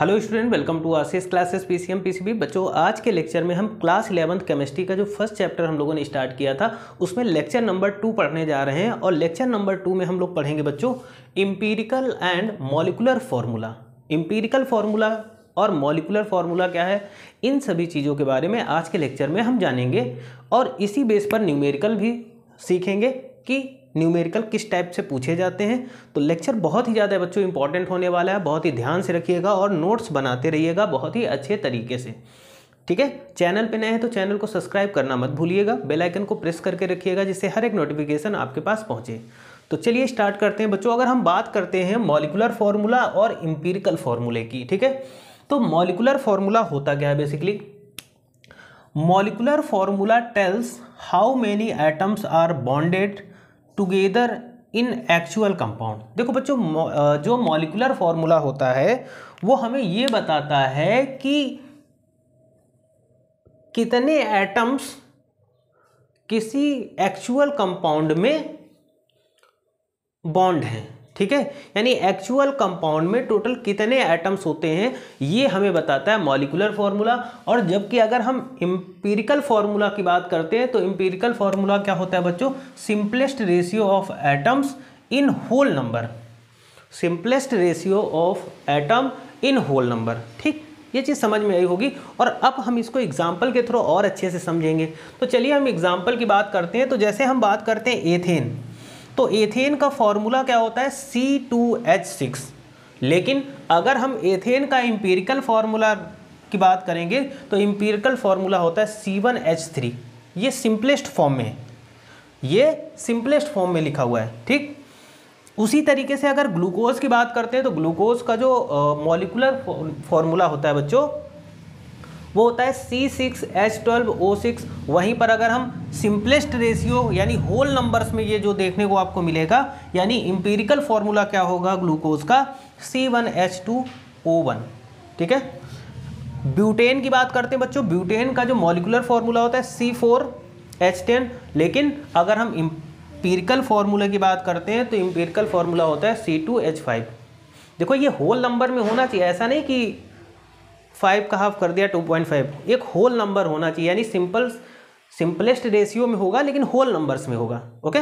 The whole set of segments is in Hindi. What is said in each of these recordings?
hello student welcome to Ashish classes PCM PCB बच्चों आज के लेक्चर में हम क्लास इलेवंथ केमिस्ट्री का जो फर्स्ट चैप्टर हम लोगों ने स्टार्ट किया था उसमें लेक्चर नंबर टू पढ़ने जा रहे हैं और लेक्चर नंबर टू में हम लोग पढ़ेंगे बच्चों empirical and molecular formula empirical formula और मॉलिकुलर फार्मूला क्या है इन सभी चीज़ों के बारे में आज के लेक्चर में हम जानेंगे और इसी बेस पर न्यूमेरिकल भी सीखेंगे कि न्यूमेरिकल किस टाइप से पूछे जाते हैं तो लेक्चर बहुत ही ज़्यादा बच्चों इंपॉर्टेंट होने वाला है बहुत ही ध्यान से रखिएगा और नोट्स बनाते रहिएगा बहुत ही अच्छे तरीके से ठीक है चैनल पे नए हैं तो चैनल को सब्सक्राइब करना मत भूलिएगा बेल आइकन को प्रेस करके रखिएगा जिससे हर एक नोटिफिकेशन आपके पास पहुंचे तो चलिए स्टार्ट करते हैं बच्चों अगर हम बात करते हैं मॉलिकुलर फार्मूला और इम्पीरिकल फार्मूले की ठीक है तो मॉलिकुलर फार्मूला होता क्या है basically molecular formula tells how many atoms are bonded together in actual compound देखो बच्चों जो मॉलिकुलर फॉर्मूला होता है वो हमें ये बताता है कि कितने एटम्स किसी एक्चुअल कंपाउंड में बॉन्ड हैं ठीक है यानी एक्चुअल कंपाउंड में टोटल कितने एटम्स होते हैं ये हमें बताता है मॉलिकुलर फार्मूला और जबकि अगर हम इम्पीरिकल फार्मूला की बात करते हैं तो इम्पीरिकल फार्मूला क्या होता है बच्चों simplest ratio of atoms in whole number simplest ratio of atom in whole number ठीक ये चीज़ समझ में आई होगी और अब हम इसको एग्जाम्पल के थ्रू और अच्छे से समझेंगे तो चलिए हम एग्जाम्पल की बात करते हैं तो जैसे हम बात करते हैं एथेन तो एथेन का फॉर्मूला क्या होता है सी टू एच सिक्स लेकिन अगर हम एथेन का इम्पीरिकल फार्मूला की बात करेंगे तो इम्पीरिकल फार्मूला होता है सी वन एच थ्री ये सिंपलेस्ट फॉर्म में है ये सिंपलेस्ट फॉर्म में लिखा हुआ है ठीक उसी तरीके से अगर ग्लूकोज की बात करते हैं तो ग्लूकोज का जो मॉलिकुलर फॉर्मूला होता है बच्चों वो होता है C six H twelve O six वहीं पर अगर हम सिंपलेस्ट रेशियो यानी होल नंबर्स में ये जो देखने को आपको मिलेगा यानी इंपेरिकल फॉर्मूला क्या होगा ग्लूकोज का C one H two O one ठीक है ब्यूटेन की बात करते हैं बच्चों ब्यूटेन का जो मॉलिकुलर फॉर्मूला होता है सी फोर एच टेन लेकिन अगर हम इम्पीरिकल फार्मूला की बात करते हैं तो इंपेरिकल फॉर्मूला होता है सी टू एच फाइव देखो ये होल नंबर में होना चाहिए ऐसा नहीं कि फाइव का हाफ कर दिया टू पॉइंट फाइव एक होल नंबर होना चाहिए यानी सिंपल सिंपलेस्ट रेशियो में होगा लेकिन होल नंबर्स में होगा ओके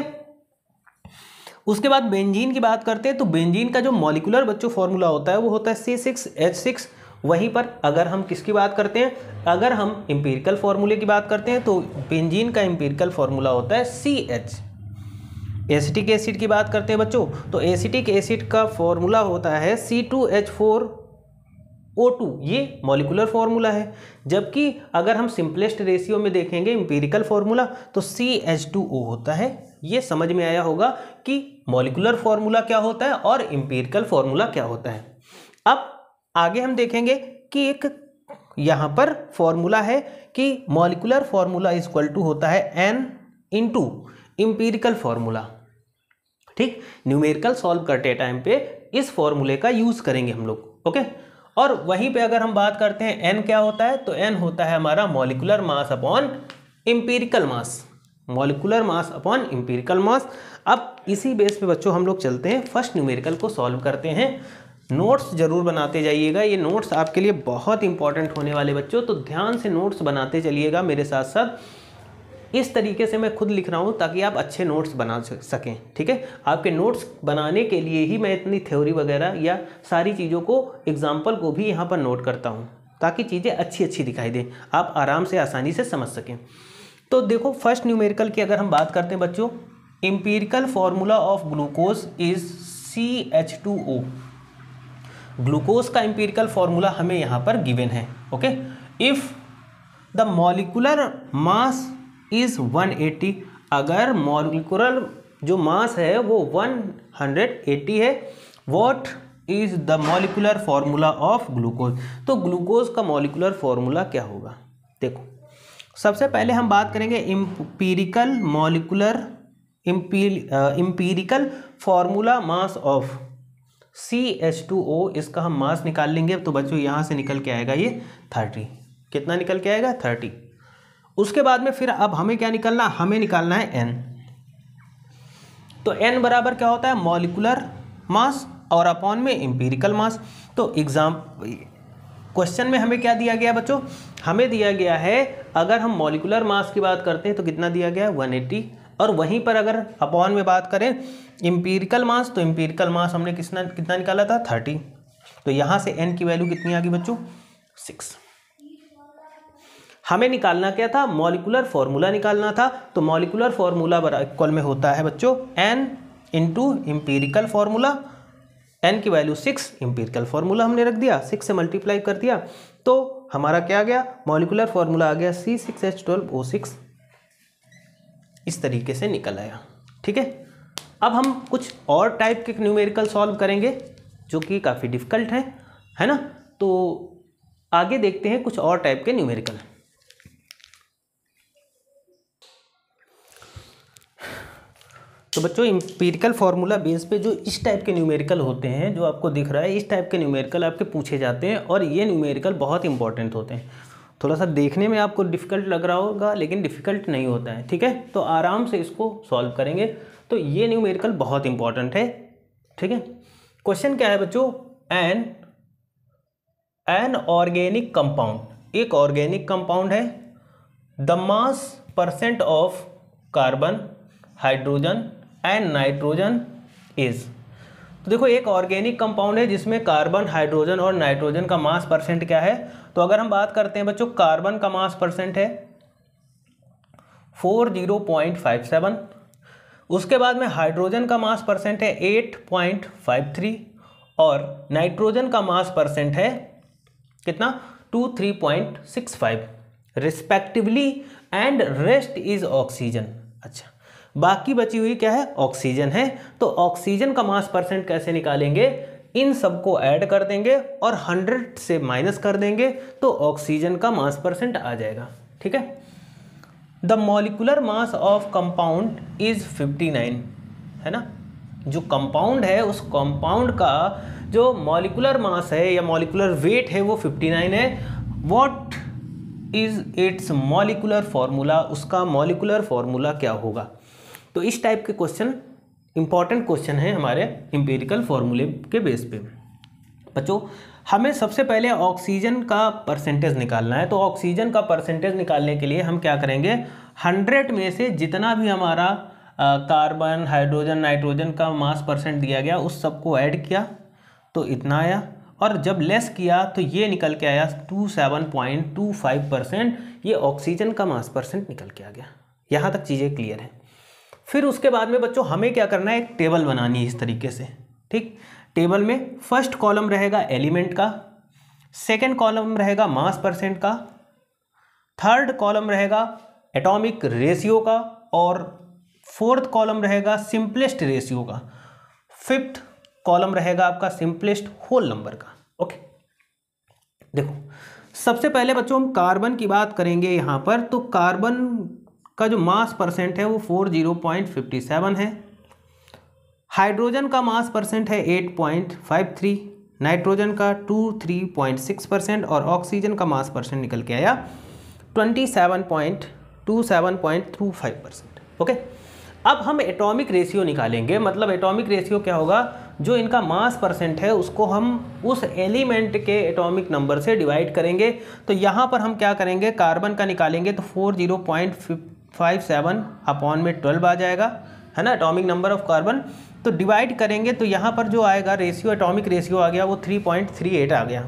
उसके बाद बेंजीन की बात करते हैं तो बेंजीन का जो मॉलिकुलर बच्चों फॉर्मूला होता है वो होता है सी सिक्स एच सिक्स वहीं पर अगर हम किसकी बात करते हैं अगर हम एम्पीरिकल फॉर्मूले की बात करते हैं तो बेंजीन का एम्पीरिकल फॉर्मूला होता है सी एच एसिटिक एसिड की बात करते हैं बच्चों तो एसिटिक एसिड का फॉर्मूला होता है सी टू एच फोर O2 ये मॉलिकुलर फार्मूला है जबकि अगर हम सिंपलेस्ट रेशियो में देखेंगे इंपेरिकल फार्मूला तो CH2O होता है ये समझ में आया होगा कि मॉलिकुलर फार्मूला क्या होता है और इम्पेरिकल फार्मूला क्या होता है अब आगे हम देखेंगे कि एक यहाँ पर फॉर्मूला है कि मॉलिकुलर फार्मूला इक्वल टू होता है एन टू इंपेरिकल फार्मूला ठीक न्यूमेरिकल सॉल्व करते टाइम पे इस फॉर्मूले का यूज़ करेंगे हम लोग ओके और वहीं पे अगर हम बात करते हैं एन क्या होता है तो एन होता है हमारा molecular mass upon empirical mass molecular mass upon empirical mass अब इसी बेस पे बच्चों हम लोग चलते हैं फर्स्ट न्यूमेरिकल को सॉल्व करते हैं नोट्स ज़रूर बनाते जाइएगा ये नोट्स आपके लिए बहुत इंपॉर्टेंट होने वाले बच्चों तो ध्यान से नोट्स बनाते चलिएगा मेरे साथ साथ इस तरीके से मैं खुद लिख रहा हूँ ताकि आप अच्छे नोट्स बना सकें ठीक है आपके नोट्स बनाने के लिए ही मैं इतनी थ्योरी वगैरह या सारी चीज़ों को एग्जाम्पल को भी यहाँ पर नोट करता हूँ ताकि चीज़ें अच्छी अच्छी दिखाई दें आप आराम से आसानी से समझ सकें तो देखो फर्स्ट न्यूमेरिकल की अगर हम बात करते हैं बच्चों empirical formula of glucose is C H two O glucose का एम्पीरिकल फार्मूला हमें यहाँ पर गिवन है okay if the molecular mass is 180 अगर मॉलिकुलर जो मास है वो 180 है what is the molecular formula of glucose तो ग्लूकोज का मॉलिकुलर फार्मूला क्या होगा देखो सबसे पहले हम बात करेंगे empirical molecular empirical formula mass of C H two O इसका हम मास निकाल लेंगे तो बच्चों यहाँ से निकल के आएगा ये थर्टी कितना निकल के आएगा थर्टी उसके बाद में फिर अब हमें क्या निकालना हमें निकालना है एन तो एन बराबर क्या होता है मॉलिकुलर मास और अपॉन में एम्पेरिकल मास तो एग्जाम क्वेश्चन में हमें क्या दिया गया बच्चों हमें दिया गया है अगर हम मॉलिकुलर मास की बात करते हैं तो कितना दिया गया है 180 और वहीं पर अगर अपॉन में बात करें एम्पेरिकल मास तो एम्पेरिकल मास हमने कितना कितना निकाला था 30 तो यहाँ से एन की वैल्यू कितनी आ गई बच्चों सिक्स हमें निकालना क्या था मॉलिकुलर फॉर्मूला निकालना था तो मॉलिकुलर फॉर्मूला इक्वल में होता है बच्चों n into empirical formula n की वैल्यू सिक्स इम्पीरिकल फार्मूला हमने रख दिया सिक्स से मल्टीप्लाई कर दिया तो हमारा क्या आ गया मॉलिकुलर फार्मूला आ गया C six H twelve O six इस तरीके से निकल आया ठीक है अब हम कुछ और टाइप के न्यूमेरिकल सॉल्व करेंगे जो कि काफ़ी डिफ़िकल्ट हैं है ना तो आगे देखते हैं कुछ और टाइप के न्यूमेरिकल तो बच्चों इम्पेरिकल फार्मूला बेस पे जो इस टाइप के न्यूमेरिकल होते हैं जो आपको दिख रहा है इस टाइप के न्यूमेरिकल आपके पूछे जाते हैं और ये न्यूमेरिकल बहुत इंपॉर्टेंट होते हैं थोड़ा सा देखने में आपको डिफ़िकल्ट लग रहा होगा लेकिन डिफ़िकल्ट नहीं होता है ठीक है तो आराम से इसको सॉल्व करेंगे तो ये न्यूमेरिकल बहुत इंपॉर्टेंट है ठीक है क्वेश्चन क्या है बच्चों एन एन ऑर्गेनिक कंपाउंड एक ऑर्गेनिक कंपाउंड है the mass percent of carbon hydrogen and nitrogen is तो देखो एक ऑर्गेनिक कंपाउंड है जिसमें कार्बन हाइड्रोजन और नाइट्रोजन का मास परसेंट क्या है तो अगर हम बात करते हैं बच्चों कार्बन का मास परसेंट है four zero point five seven उसके बाद में हाइड्रोजन का मास परसेंट है एट पॉइंट फाइव थ्री और नाइट्रोजन का मास परसेंट है कितना two three point six five respectively and rest is oxygen अच्छा बाकी बची हुई क्या है ऑक्सीजन है तो ऑक्सीजन का मास परसेंट कैसे निकालेंगे इन सबको ऐड कर देंगे और हंड्रेड से माइनस कर देंगे तो ऑक्सीजन का मास परसेंट आ जाएगा ठीक है the molecular mass of compound is 59 है ना जो कंपाउंड है उस कंपाउंड का जो मॉलिकुलर मास है या मॉलिकुलर वेट है वो 59 है what is its molecular formula उसका मॉलिकुलर फॉर्मूला क्या होगा तो इस टाइप के क्वेश्चन इंपॉर्टेंट क्वेश्चन है हमारे इंपेरिकल फॉर्मूले के बेस पे बच्चों हमें सबसे पहले ऑक्सीजन का परसेंटेज निकालना है तो ऑक्सीजन का परसेंटेज निकालने के लिए हम क्या करेंगे हंड्रेड में से जितना भी हमारा कार्बन हाइड्रोजन नाइट्रोजन का मास परसेंट दिया गया उस सबको ऐड किया तो इतना आया और जब लेस किया तो ये निकल के आया two seven point two five percent ये ऑक्सीजन का मास परसेंट निकल के आ गया यहाँ तक चीज़ें क्लियर हैं फिर उसके बाद में बच्चों हमें क्या करना है एक टेबल बनानी है इस तरीके से ठीक टेबल में फर्स्ट कॉलम रहेगा एलिमेंट का सेकेंड कॉलम रहेगा मास परसेंट का थर्ड कॉलम रहेगा एटॉमिक रेशियो का और फोर्थ कॉलम रहेगा सिंपलेस्ट रेशियो का फिफ्थ कॉलम रहेगा आपका सिंपलेस्ट होल नंबर का ओके देखो सबसे पहले बच्चों हम कार्बन की बात करेंगे यहाँ पर तो कार्बन का जो मास परसेंट है वो four zero point fifty seven है हाइड्रोजन का मास परसेंट है eight point five three nitrogen का two three point six percent और ऑक्सीजन का मास परसेंट निकल के आया twenty seven point two seven point two five percent okay अब हम एटॉमिक रेशियो निकालेंगे मतलब एटॉमिक रेशियो क्या होगा जो इनका मास परसेंट है उसको हम उस एलिमेंट के एटॉमिक नंबर से डिवाइड करेंगे तो यहाँ पर हम क्या करेंगे कार्बन का निकालेंगे तो four zero point five seven upon में ट्वेल्व आ जाएगा है ना एटॉमिक नंबर ऑफ कार्बन तो डिवाइड करेंगे तो यहाँ पर जो आएगा रेशियो एटॉमिक रेशियो आ गया वो थ्री पॉइंट थ्री एट आ गया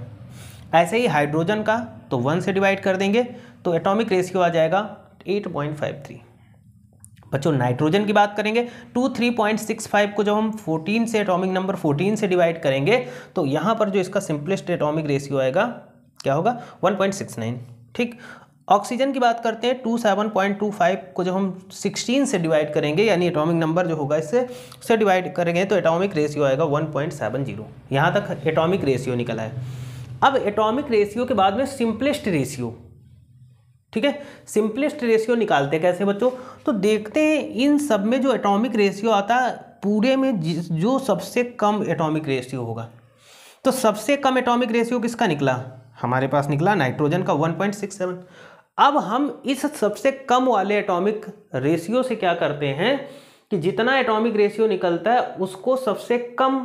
ऐसे ही हाइड्रोजन का तो वन से डिवाइड कर देंगे तो एटॉमिक रेशियो आ जाएगा एट पॉइंट फाइव थ्री बच्चों नाइट्रोजन की बात करेंगे two three point six five को जब हम फोर्टीन से एटॉमिक नंबर फोर्टीन से डिवाइड करेंगे तो यहाँ पर जो इसका सिंपलेस्ट एटॉमिक रेशियो आएगा क्या होगा वन पॉइंट सिक्स नाइन ठीक ऑक्सीजन की बात करते हैं two seven point two five को जब हम सिक्सटीन से डिवाइड करेंगे यानी एटॉमिक नंबर जो होगा इससे से डिवाइड करेंगे तो एटॉमिक रेशियो आएगा वन पॉइंट सेवन जीरो यहाँ तक एटॉमिक रेशियो निकला है अब एटॉमिक रेशियो के बाद में सिंपलेस्ट रेशियो ठीक है सिंपलेस्ट रेशियो निकालते हैं कैसे बच्चों तो देखते हैं इन सब में जो एटॉमिक रेशियो आता है पूरे में जो सबसे कम एटॉमिक रेशियो होगा तो सबसे कम एटॉमिक रेशियो किसका निकला हमारे पास निकला नाइट्रोजन का 1.67 अब हम इस सबसे कम वाले एटॉमिक रेशियो से क्या करते हैं कि जितना एटॉमिक रेशियो निकलता है उसको सबसे कम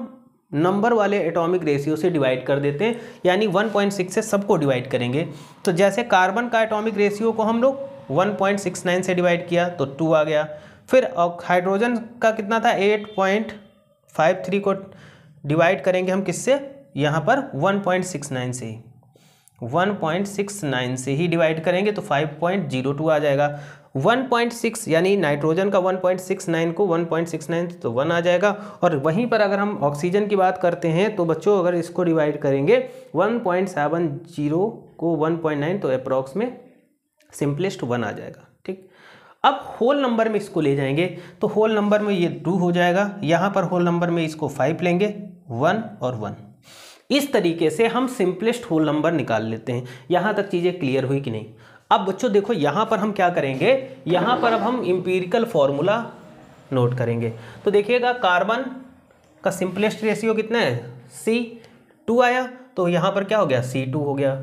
नंबर वाले एटॉमिक रेशियो से डिवाइड कर देते हैं यानी 1.6 से सबको डिवाइड करेंगे तो जैसे कार्बन का एटॉमिक रेशियो को हम लोग 1.69 से डिवाइड किया तो 2 आ गया फिर हाइड्रोजन का कितना था 8.53 को डिवाइड करेंगे हम किससे यहाँ पर 1.69 से ही 1.69 से ही डिवाइड करेंगे तो 5.02 आ जाएगा 1.6 यानी नाइट्रोजन का 1.69 को 1.69 तो 1 आ जाएगा और वहीं पर अगर हम ऑक्सीजन की बात करते हैं तो बच्चों अगर इसको डिवाइड करेंगे 1.70 को 1.9 तो अप्रॉक्स में सिंपलेस्ट 1 आ जाएगा ठीक अब होल नंबर में इसको ले जाएंगे तो होल नंबर में ये टू हो जाएगा यहाँ पर होल नंबर में इसको फाइव लेंगे वन और वन इस तरीके से हम सिंपलेस्ट होल नंबर निकाल लेते हैं यहाँ तक चीज़ें क्लियर हुई कि नहीं अब बच्चों देखो यहाँ पर हम क्या करेंगे यहाँ पर अब हम इम्पीरिकल फॉर्मूला नोट करेंगे तो देखिएगा कार्बन का सिंपलेस्ट रेशियो कितना है सी टू आया तो यहाँ पर क्या हो गया सी टू हो गया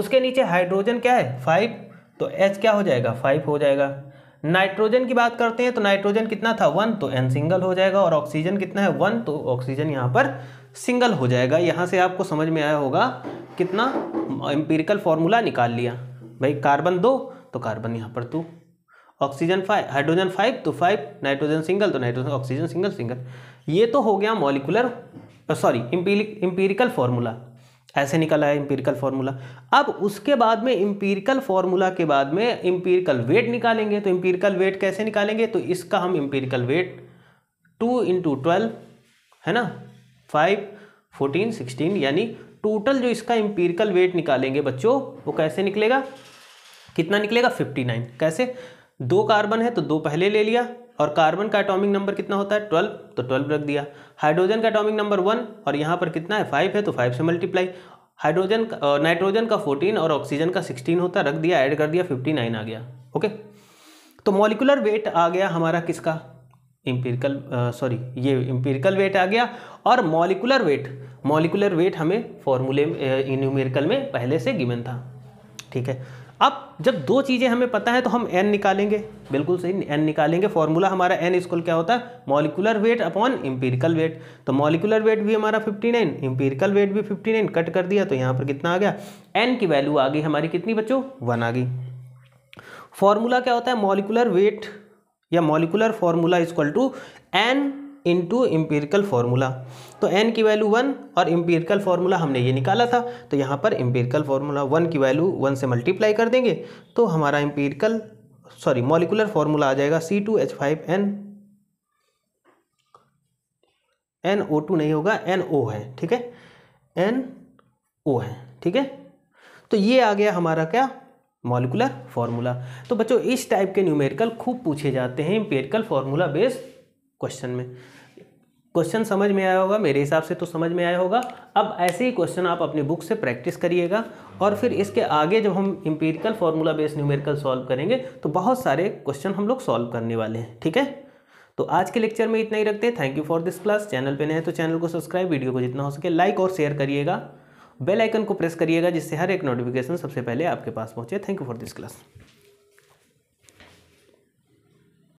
उसके नीचे हाइड्रोजन क्या है फाइव तो एच क्या हो जाएगा फाइव हो जाएगा नाइट्रोजन की बात करते हैं तो नाइट्रोजन कितना था वन तो एन सिंगल हो जाएगा और ऑक्सीजन कितना है वन तो ऑक्सीजन यहाँ पर सिंगल हो जाएगा यहाँ से आपको समझ में आया होगा कितना एम्पेरिकल फॉर्मूला निकाल लिया भाई कार्बन दो तो कार्बन यहाँ पर two oxygen five hydrogen five तो फाइव नाइट्रोजन सिंगल तो नाइट्रोजन ऑक्सीजन सिंगल सिंगल ये तो हो गया मॉलिकुलर सॉरी इम्पीरिकल फॉर्मूला ऐसे निकल आया इम्पीरिकल फार्मूला अब उसके बाद में इम्पीरिकल फार्मूला के बाद में इम्पीरिकल वेट निकालेंगे तो इम्पीरिकल वेट कैसे निकालेंगे तो इसका हम empirical weight two into twelve है ना फाइव फोर्टीन सिक्सटीन यानी टोटल जो इसका एम्पीरिकल वेट निकालेंगे बच्चों वो कैसे निकलेगा कितना निकलेगा फिफ्टी नाइन कैसे दो कार्बन है तो दो पहले ले लिया और कार्बन का एटॉमिक नंबर कितना होता है ट्वेल्व तो ट्वेल्व रख दिया हाइड्रोजन का एटॉमिक नंबर वन और यहाँ पर कितना है फाइव है तो फाइव से मल्टीप्लाई हाइड्रोजन नाइट्रोजन का फोर्टीन और ऑक्सीजन का सिक्सटीन होता रख दिया ऐड कर दिया फिफ्टी आ गया ओके तो मॉलिकुलर वेट आ गया हमारा किसका इंपेरिकल सॉरी ये इंपेरिकल वेट आ गया और मॉलिकुलर वेट मॉलिकुलर वेट हमें फॉर्मूले इन्यूमेरिकल में पहले से गिवन था ठीक है अब जब दो चीज़ें हमें पता है तो हम एन निकालेंगे बिल्कुल सही n निकालेंगे फॉर्मूला हमारा एन स्कूल क्या होता है molecular weight upon empirical weight तो मॉलिकुलर वेट भी हमारा 59 नाइन इम्पेरिकल वेट भी 59 कट कर दिया तो यहाँ पर कितना आ गया एन की वैल्यू आ गई हमारी कितनी बच्चों वन आ गई फॉर्मूला क्या होता है मॉलिकुलर वेट या molecular formula equal to n into empirical formula तो एन की वैल्यू वन और एम्पेरिकल फार्मूला हमने ये निकाला था तो यहाँ पर एम्पेरिकल फार्मूला वन की वैल्यू वन से मल्टीप्लाई कर देंगे तो हमारा एम्पेरिकल सॉरी मॉलिकुलर फार्मूला आ जाएगा C two H five N N O two नहीं होगा एन ओ है ठीक है एन ओ है ठीक है तो ये आ गया हमारा क्या मॉलिकुलर फार्मूला तो बच्चों इस टाइप के न्यूमेरिकल खूब पूछे जाते हैं इम्पेरिकल फार्मूला बेस्ड क्वेश्चन में क्वेश्चन समझ में आया होगा मेरे हिसाब से तो समझ में आया होगा अब ऐसे ही क्वेश्चन आप अपनी बुक से प्रैक्टिस करिएगा और फिर इसके आगे जब हम empirical formula based numerical solve करेंगे तो बहुत सारे क्वेश्चन हम लोग सॉल्व करने वाले हैं ठीक है तो आज के लेक्चर में इतना ही रखते हैं thank you for this class channel पे नए हैं तो चैनल को सब्सक्राइब वीडियो को जितना हो सके लाइक और शेयर करिएगा बेल आइकन को प्रेस करिएगा जिससे हर एक नोटिफिकेशन सबसे पहले आपके पास पहुंचे thank you for this class